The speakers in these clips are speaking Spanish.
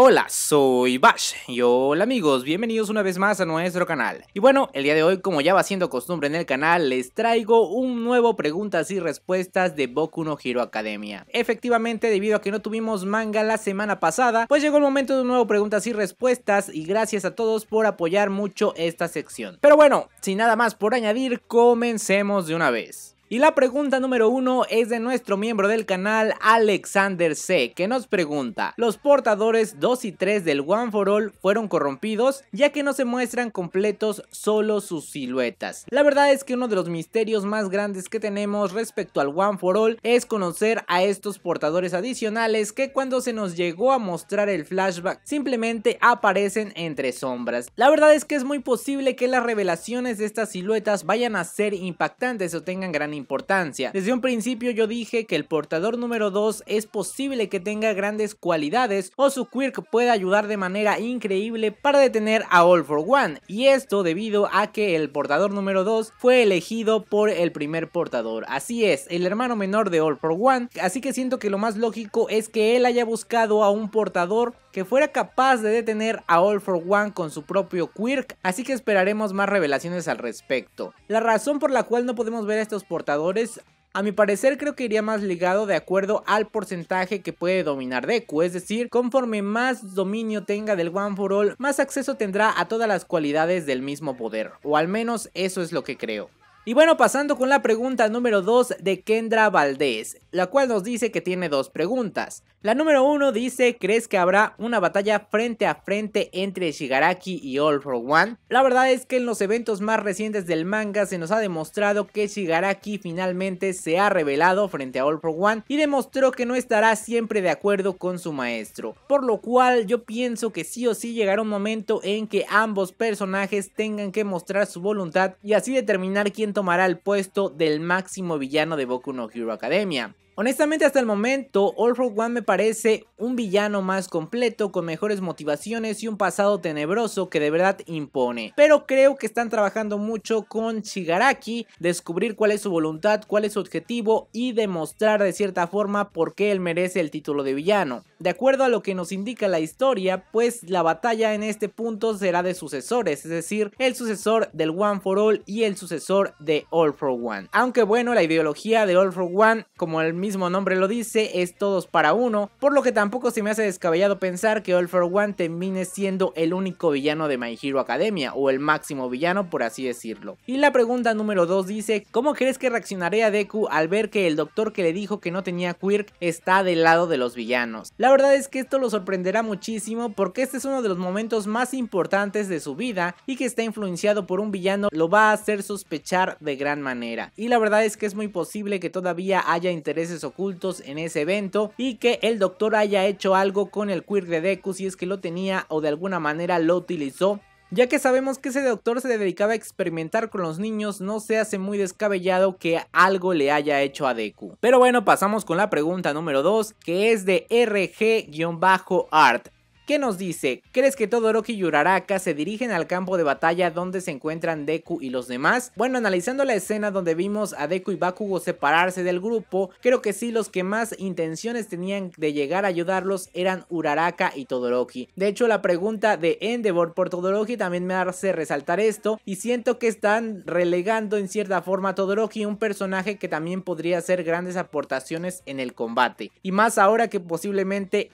Hola, soy Bash y hola amigos, bienvenidos una vez más a nuestro canal. Y bueno, el día de hoy, como ya va siendo costumbre en el canal, les traigo un nuevo preguntas y respuestas de Boku no Hero Academia. Efectivamente, debido a que no tuvimos manga la semana pasada, pues llegó el momento de un nuevo preguntas y respuestas y gracias a todos por apoyar mucho esta sección. Pero bueno, sin nada más por añadir, comencemos de una vez. Y la pregunta número uno es de nuestro miembro del canal Alexander C, que nos pregunta, ¿los portadores 2 y 3 del One for All fueron corrompidos ya que no se muestran completos solo sus siluetas? La verdad es que uno de los misterios más grandes que tenemos respecto al One for All es conocer a estos portadores adicionales que cuando se nos llegó a mostrar el flashback simplemente aparecen entre sombras. La verdad es que es muy posible que las revelaciones de estas siluetas vayan a ser impactantes o tengan gran importancia. Desde un principio yo dije que el portador número 2 es posible que tenga grandes cualidades o su quirk puede ayudar de manera increíble para detener a All for One y esto debido a que el portador número 2 fue elegido por el primer portador. Así es, el hermano menor de All for One, así que siento que lo más lógico es que él haya buscado a un portador que fuera capaz de detener a All for One con su propio quirk, así que esperaremos más revelaciones al respecto. La razón por la cual no podemos ver a estos portadores a mi parecer creo que iría más ligado de acuerdo al porcentaje que puede dominar Deku, es decir, conforme más dominio tenga del One for All, más acceso tendrá a todas las cualidades del mismo poder, o al menos eso es lo que creo. Y bueno, pasando con la pregunta número 2 de Kendra Valdés, la cual nos dice que tiene dos preguntas. La número 1 dice, ¿crees que habrá una batalla frente a frente entre Shigaraki y All For One? La verdad es que en los eventos más recientes del manga se nos ha demostrado que Shigaraki finalmente se ha revelado frente a All For One y demostró que no estará siempre de acuerdo con su maestro. Por lo cual yo pienso que sí o sí llegará un momento en que ambos personajes tengan que mostrar su voluntad y así determinar quién tomará el puesto del máximo villano de Boku no Hero Academia. Honestamente hasta el momento, All for One me parece un villano más completo, con mejores motivaciones y un pasado tenebroso que de verdad impone. Pero creo que están trabajando mucho con Shigaraki, descubrir cuál es su voluntad, cuál es su objetivo y demostrar de cierta forma por qué él merece el título de villano. De acuerdo a lo que nos indica la historia, pues la batalla en este punto será de sucesores, es decir, el sucesor del One for All y el sucesor de All for One. Aunque bueno, la ideología de All for One, como el mismo mismo nombre lo dice, es todos para uno, por lo que tampoco se me hace descabellado pensar que All for One termine siendo el único villano de My Hero Academia, o el máximo villano por así decirlo. Y la pregunta número 2 dice, ¿cómo crees que reaccionaría Deku al ver que el doctor que le dijo que no tenía Quirk está del lado de los villanos? La verdad es que esto lo sorprenderá muchísimo porque este es uno de los momentos más importantes de su vida y que está influenciado por un villano lo va a hacer sospechar de gran manera. Y la verdad es que es muy posible que todavía haya intereses ocultos en ese evento y que el doctor haya hecho algo con el Queer de Deku si es que lo tenía o de alguna manera lo utilizó ya que sabemos que ese doctor se dedicaba a experimentar con los niños, no se hace muy descabellado que algo le haya hecho a Deku. Pero bueno, pasamos con la pregunta número 2, que es de RG-Art. ¿Qué nos dice, ¿crees que Todoroki y Uraraka se dirigen al campo de batalla donde se encuentran Deku y los demás? Bueno, analizando la escena donde vimos a Deku y Bakugo separarse del grupo, creo que sí los que más intenciones tenían de llegar a ayudarlos eran Uraraka y Todoroki. De hecho, la pregunta de Endeavor por Todoroki también me hace resaltar esto y siento que están relegando en cierta forma a Todoroki, un personaje que también podría hacer grandes aportaciones en el combate. Y más ahora que posiblemente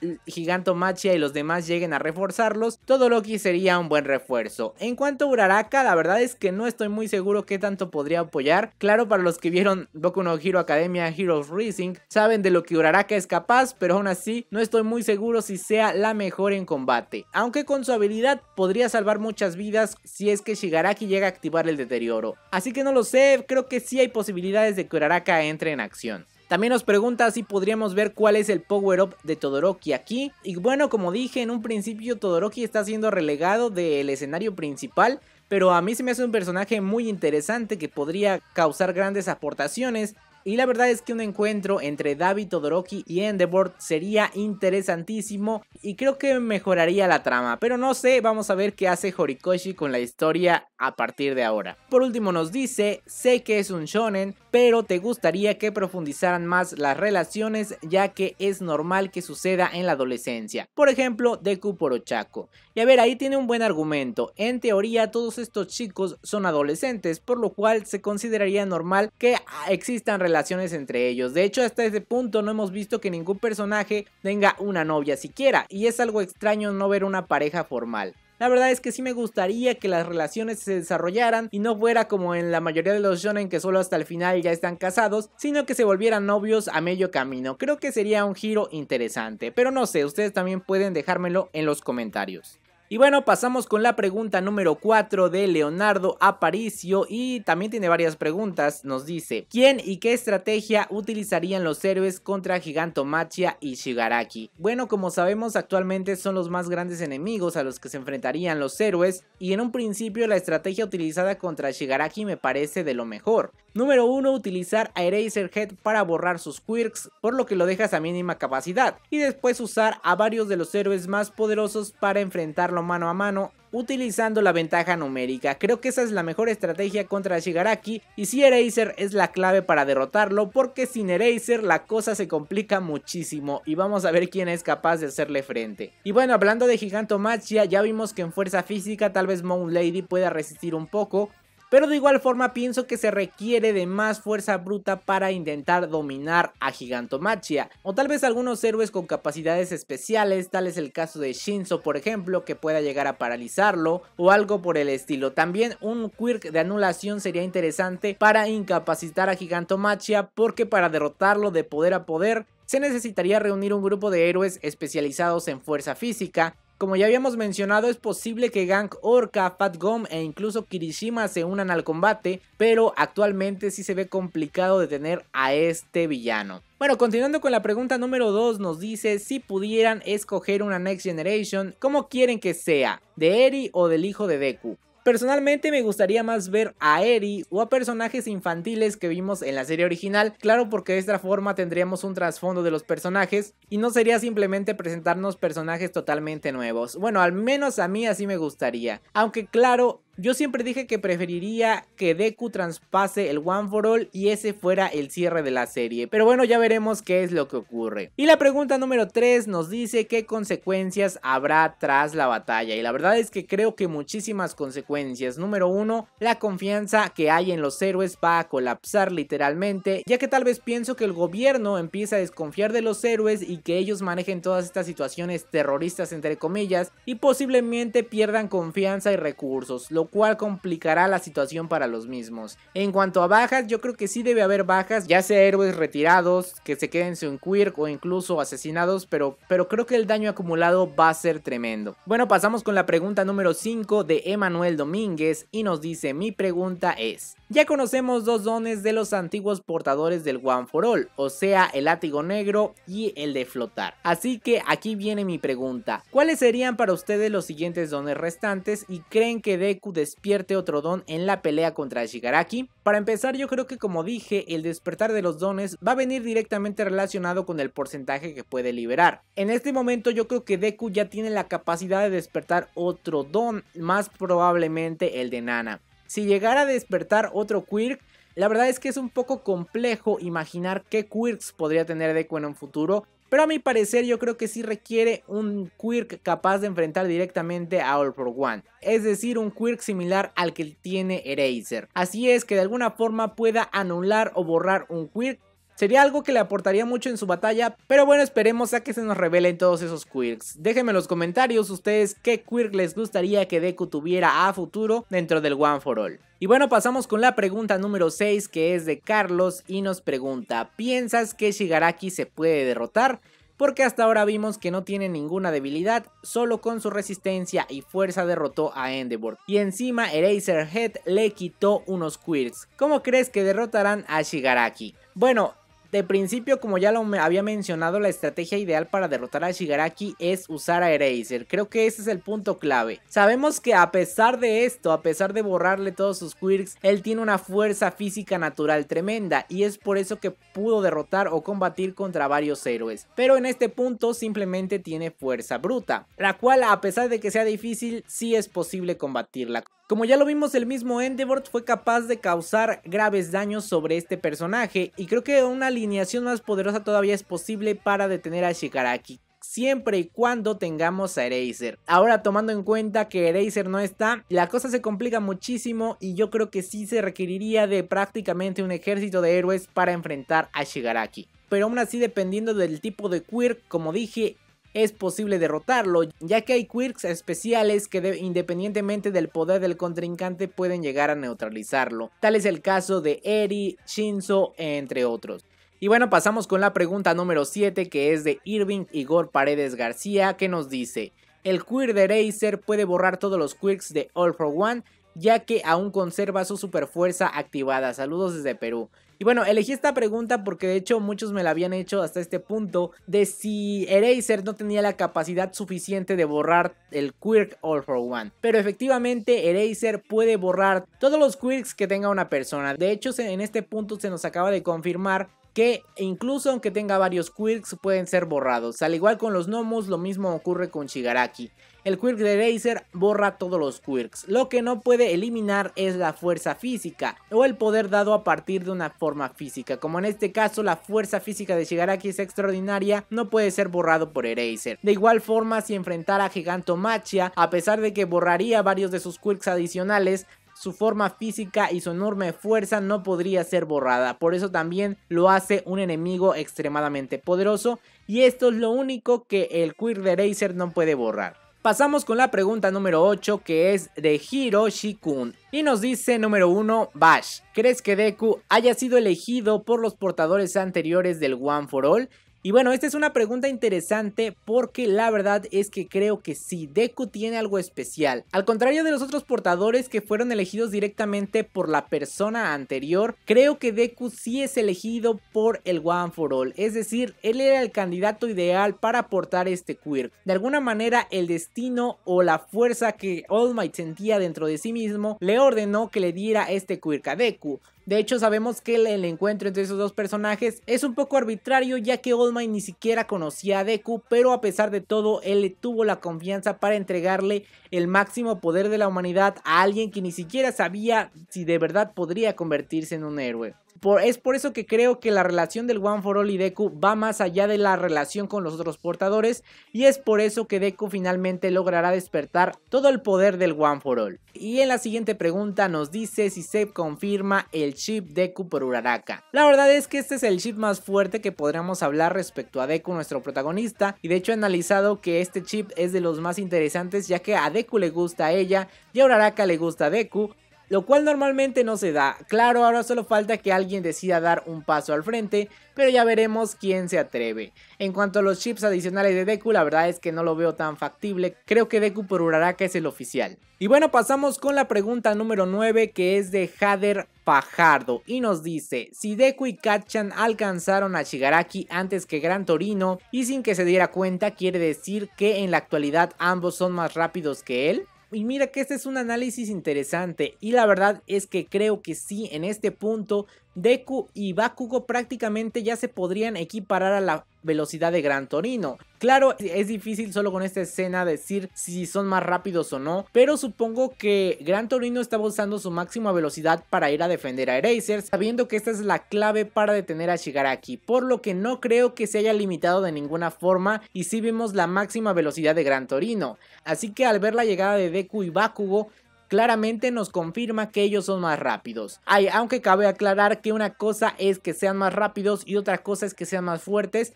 Machia y los demás lleguen a reforzarlos, todo lo que sería un buen refuerzo. En cuanto a Uraraka, la verdad es que no estoy muy seguro qué tanto podría apoyar. Claro, para los que vieron Boku no Hero Academia Heroes Rising, saben de lo que Uraraka es capaz, pero aún así no estoy muy seguro si sea la mejor en combate. Aunque con su habilidad podría salvar muchas vidas si es que Shigaraki llega a activar el deterioro. Así que no lo sé, creo que sí hay posibilidades de que Uraraka entre en acción. También nos pregunta si podríamos ver cuál es el power-up de Todoroki aquí. Y bueno, como dije, en un principio Todoroki está siendo relegado del escenario principal, pero a mí se me hace un personaje muy interesante que podría causar grandes aportaciones y la verdad es que un encuentro entre David Todoroki y Endeavor sería interesantísimo y creo que mejoraría la trama, pero no sé, vamos a ver qué hace Horikoshi con la historia a partir de ahora. Por último nos dice, sé que es un shonen, pero te gustaría que profundizaran más las relaciones ya que es normal que suceda en la adolescencia. Por ejemplo, Deku por Ochako. Y a ver, ahí tiene un buen argumento. En teoría todos estos chicos son adolescentes, por lo cual se consideraría normal que existan relaciones entre ellos. De hecho, hasta ese punto no hemos visto que ningún personaje tenga una novia siquiera, y es algo extraño no ver una pareja formal. La verdad es que sí me gustaría que las relaciones se desarrollaran y no fuera como en la mayoría de los shonen que solo hasta el final ya están casados, sino que se volvieran novios a medio camino. Creo que sería un giro interesante, pero no sé, ustedes también pueden dejármelo en los comentarios. Y bueno, pasamos con la pregunta número 4 de Leonardo Aparicio y también tiene varias preguntas. Nos dice, ¿quién y qué estrategia utilizarían los héroes contra Gigantomachia y Shigaraki? Bueno, como sabemos actualmente son los más grandes enemigos a los que se enfrentarían los héroes y en un principio la estrategia utilizada contra Shigaraki me parece de lo mejor. Número 1. Utilizar a Head para borrar sus quirks, por lo que lo dejas a mínima capacidad. Y después usar a varios de los héroes más poderosos para enfrentarlo mano a mano utilizando la ventaja numérica. Creo que esa es la mejor estrategia contra Shigaraki y si Eraser es la clave para derrotarlo porque sin Eraser la cosa se complica muchísimo y vamos a ver quién es capaz de hacerle frente. Y bueno, hablando de Gigantomachia, ya vimos que en fuerza física tal vez Moon Lady pueda resistir un poco, pero de igual forma pienso que se requiere de más fuerza bruta para intentar dominar a Gigantomachia, o tal vez algunos héroes con capacidades especiales, tal es el caso de Shinzo por ejemplo, que pueda llegar a paralizarlo, o algo por el estilo. También un quirk de anulación sería interesante para incapacitar a Gigantomachia, porque para derrotarlo de poder a poder, se necesitaría reunir un grupo de héroes especializados en fuerza física, como ya habíamos mencionado, es posible que Gang Orca, Fat Gum e incluso Kirishima se unan al combate, pero actualmente sí se ve complicado detener a este villano. Bueno, continuando con la pregunta número 2, nos dice si pudieran escoger una Next Generation, ¿cómo quieren que sea? ¿De Eri o del hijo de Deku? Personalmente me gustaría más ver a Eri o a personajes infantiles que vimos en la serie original, claro porque de esta forma tendríamos un trasfondo de los personajes y no sería simplemente presentarnos personajes totalmente nuevos. Bueno, al menos a mí así me gustaría. Aunque claro, yo siempre dije que preferiría que Deku traspase el One for All y ese fuera el cierre de la serie. Pero bueno, ya veremos qué es lo que ocurre. Y la pregunta número 3 nos dice qué consecuencias habrá tras la batalla. Y la verdad es que creo que muchísimas consecuencias. Número 1, la confianza que hay en los héroes va a colapsar literalmente, ya que tal vez pienso que el gobierno empieza a desconfiar de los héroes y que ellos manejen todas estas situaciones terroristas entre comillas y posiblemente pierdan confianza y recursos cual complicará la situación para los mismos. En cuanto a bajas, yo creo que sí debe haber bajas, ya sea héroes retirados, que se queden sin quirk o incluso asesinados, pero, pero creo que el daño acumulado va a ser tremendo. Bueno, pasamos con la pregunta número 5 de Emanuel Domínguez y nos dice, mi pregunta es... Ya conocemos dos dones de los antiguos portadores del One for All, o sea, el látigo negro y el de flotar. Así que aquí viene mi pregunta, ¿cuáles serían para ustedes los siguientes dones restantes y creen que Deku despierte otro don en la pelea contra Shigaraki? Para empezar yo creo que como dije, el despertar de los dones va a venir directamente relacionado con el porcentaje que puede liberar. En este momento yo creo que Deku ya tiene la capacidad de despertar otro don, más probablemente el de Nana. Si llegara a despertar otro Quirk, la verdad es que es un poco complejo imaginar qué Quirks podría tener Deku en un futuro, pero a mi parecer yo creo que sí requiere un Quirk capaz de enfrentar directamente a All for One, es decir, un Quirk similar al que tiene Eraser. Así es que de alguna forma pueda anular o borrar un Quirk Sería algo que le aportaría mucho en su batalla, pero bueno, esperemos a que se nos revelen todos esos quirks. Déjenme en los comentarios ustedes qué quirk les gustaría que Deku tuviera a futuro dentro del One for All. Y bueno, pasamos con la pregunta número 6 que es de Carlos y nos pregunta, ¿piensas que Shigaraki se puede derrotar? porque hasta ahora vimos que no tiene ninguna debilidad, solo con su resistencia y fuerza derrotó a Endeavor. Y encima Head le quitó unos quirks. ¿Cómo crees que derrotarán a Shigaraki? Bueno, de principio, como ya lo había mencionado, la estrategia ideal para derrotar a Shigaraki es usar a Eraser. Creo que ese es el punto clave. Sabemos que a pesar de esto, a pesar de borrarle todos sus quirks, él tiene una fuerza física natural tremenda y es por eso que pudo derrotar o combatir contra varios héroes. Pero en este punto simplemente tiene fuerza bruta, la cual a pesar de que sea difícil, sí es posible combatirla. Como ya lo vimos, el mismo Endeavor fue capaz de causar graves daños sobre este personaje y creo que una alineación más poderosa todavía es posible para detener a Shigaraki siempre y cuando tengamos a Eraser. Ahora tomando en cuenta que Eraser no está, la cosa se complica muchísimo y yo creo que sí se requeriría de prácticamente un ejército de héroes para enfrentar a Shigaraki. Pero aún así dependiendo del tipo de queer, como dije, es posible derrotarlo, ya que hay quirks especiales que independientemente del poder del contrincante pueden llegar a neutralizarlo. Tal es el caso de Eri, Shinzo, entre otros. Y bueno, pasamos con la pregunta número 7 que es de Irving Igor Paredes García que nos dice, el queer de puede borrar todos los quirks de All for One ya que aún conserva su fuerza activada. Saludos desde Perú. Y bueno, elegí esta pregunta porque de hecho muchos me la habían hecho hasta este punto de si Eraser no tenía la capacidad suficiente de borrar el quirk All for One. Pero efectivamente Eraser puede borrar todos los quirks que tenga una persona. De hecho en este punto se nos acaba de confirmar que incluso aunque tenga varios quirks pueden ser borrados. Al igual con los gnomos, lo mismo ocurre con Shigaraki el Quirk de Eraser borra todos los Quirks. Lo que no puede eliminar es la fuerza física o el poder dado a partir de una forma física. Como en este caso la fuerza física de Shigaraki es extraordinaria, no puede ser borrado por Eraser. De igual forma si enfrentara a Gigantomachia, a pesar de que borraría varios de sus Quirks adicionales, su forma física y su enorme fuerza no podría ser borrada. Por eso también lo hace un enemigo extremadamente poderoso. Y esto es lo único que el Quirk de Eraser no puede borrar. Pasamos con la pregunta número 8 que es de Hiroshi Kun. Y nos dice número 1, Bash. ¿Crees que Deku haya sido elegido por los portadores anteriores del One for All? Y bueno, esta es una pregunta interesante porque la verdad es que creo que sí, Deku tiene algo especial. Al contrario de los otros portadores que fueron elegidos directamente por la persona anterior, creo que Deku sí es elegido por el One for All, es decir, él era el candidato ideal para portar este quirk. De alguna manera el destino o la fuerza que All Might sentía dentro de sí mismo le ordenó que le diera este quirk a Deku. De hecho sabemos que el encuentro entre esos dos personajes es un poco arbitrario ya que All y ni siquiera conocía a Deku, pero a pesar de todo, él tuvo la confianza para entregarle el máximo poder de la humanidad a alguien que ni siquiera sabía si de verdad podría convertirse en un héroe es por eso que creo que la relación del One for All y Deku va más allá de la relación con los otros portadores y es por eso que Deku finalmente logrará despertar todo el poder del One for All. Y en la siguiente pregunta nos dice si se confirma el chip Deku por Uraraka. La verdad es que este es el chip más fuerte que podríamos hablar respecto a Deku, nuestro protagonista, y de hecho he analizado que este chip es de los más interesantes ya que a Deku le gusta a ella y a Uraraka le gusta a Deku, lo cual normalmente no se da. Claro, ahora solo falta que alguien decida dar un paso al frente, pero ya veremos quién se atreve. En cuanto a los chips adicionales de Deku, la verdad es que no lo veo tan factible, creo que Deku por Uraraka es el oficial. Y bueno, pasamos con la pregunta número 9 que es de Hader Pajardo y nos dice, si Deku y Kachan alcanzaron a Shigaraki antes que Gran Torino y sin que se diera cuenta, ¿quiere decir que en la actualidad ambos son más rápidos que él? Y mira que este es un análisis interesante y la verdad es que creo que sí, en este punto Deku y Bakugo prácticamente ya se podrían equiparar a la velocidad de Gran Torino. Claro, es difícil solo con esta escena decir si son más rápidos o no, pero supongo que Gran Torino estaba usando su máxima velocidad para ir a defender a Eraser, sabiendo que esta es la clave para detener a Shigaraki, por lo que no creo que se haya limitado de ninguna forma y si vemos la máxima velocidad de Gran Torino. Así que al ver la llegada de Deku y Bakugo, claramente nos confirma que ellos son más rápidos. Ay, aunque cabe aclarar que una cosa es que sean más rápidos y otra cosa es que sean más fuertes,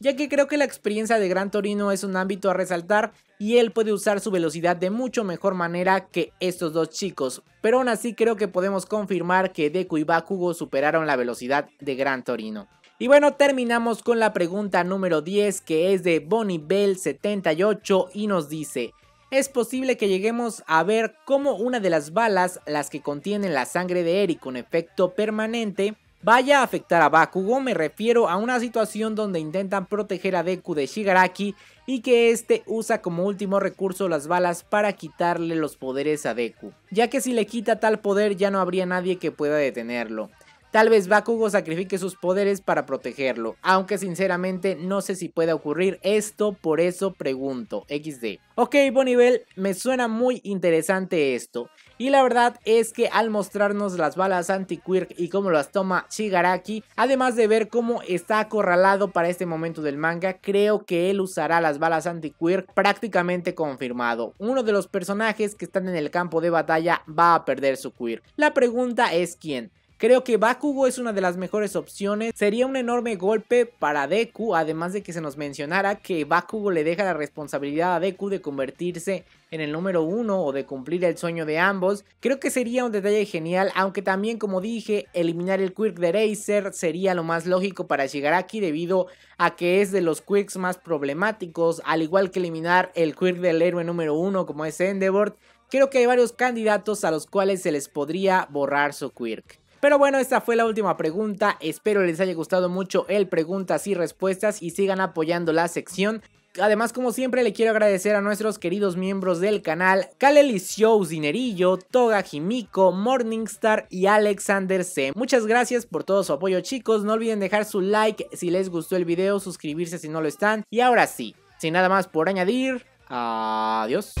ya que creo que la experiencia de Gran Torino es un ámbito a resaltar y él puede usar su velocidad de mucho mejor manera que estos dos chicos, pero aún así creo que podemos confirmar que Deku y Bakugo superaron la velocidad de Gran Torino. Y bueno, terminamos con la pregunta número 10 que es de Bonnie Bell 78 y nos dice, es posible que lleguemos a ver cómo una de las balas, las que contienen la sangre de Eric con efecto permanente, vaya a afectar a Bakugo, me refiero a una situación donde intentan proteger a Deku de Shigaraki y que este usa como último recurso las balas para quitarle los poderes a Deku, ya que si le quita tal poder ya no habría nadie que pueda detenerlo. Tal vez Bakugo sacrifique sus poderes para protegerlo, aunque sinceramente no sé si puede ocurrir esto, por eso pregunto, XD. Ok, Bonibel, me suena muy interesante esto. Y la verdad es que al mostrarnos las balas anti-quirk y cómo las toma Shigaraki, además de ver cómo está acorralado para este momento del manga, creo que él usará las balas anti-quirk prácticamente confirmado. Uno de los personajes que están en el campo de batalla va a perder su quirk. La pregunta es quién. Creo que Bakugo es una de las mejores opciones. Sería un enorme golpe para Deku, además de que se nos mencionara que Bakugo le deja la responsabilidad a Deku de convertirse en el número uno o de cumplir el sueño de ambos. Creo que sería un detalle genial, aunque también como dije, eliminar el Quirk de Racer sería lo más lógico para llegar aquí debido a que es de los Quirks más problemáticos, al igual que eliminar el Quirk del héroe número uno como es Endeavor. Creo que hay varios candidatos a los cuales se les podría borrar su Quirk. Pero bueno, esta fue la última pregunta. Espero les haya gustado mucho el preguntas y respuestas y sigan apoyando la sección. Además, como siempre, le quiero agradecer a nuestros queridos miembros del canal, Kaleli Shows Dinerillo, Toga Jimico, Morningstar y Alexander C. Muchas gracias por todo su apoyo, chicos. No olviden dejar su like si les gustó el video, suscribirse si no lo están. Y ahora sí, sin nada más por añadir, adiós.